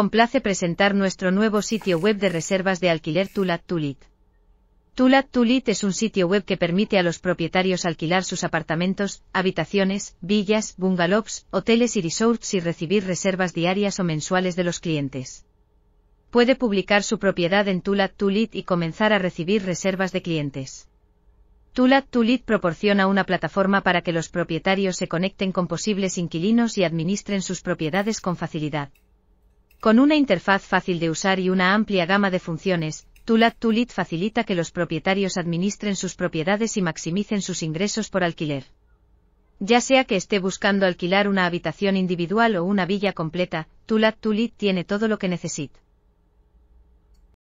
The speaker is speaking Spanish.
complace presentar nuestro nuevo sitio web de reservas de alquiler Tulat Tulit. Tulat Tulit es un sitio web que permite a los propietarios alquilar sus apartamentos, habitaciones, villas, bungalows, hoteles y resorts y recibir reservas diarias o mensuales de los clientes. Puede publicar su propiedad en Tulat Tulit y comenzar a recibir reservas de clientes. Tulat Tulit proporciona una plataforma para que los propietarios se conecten con posibles inquilinos y administren sus propiedades con facilidad. Con una interfaz fácil de usar y una amplia gama de funciones, Tulat Tulit facilita que los propietarios administren sus propiedades y maximicen sus ingresos por alquiler. Ya sea que esté buscando alquilar una habitación individual o una villa completa, Tulat Tulit tiene todo lo que necesita.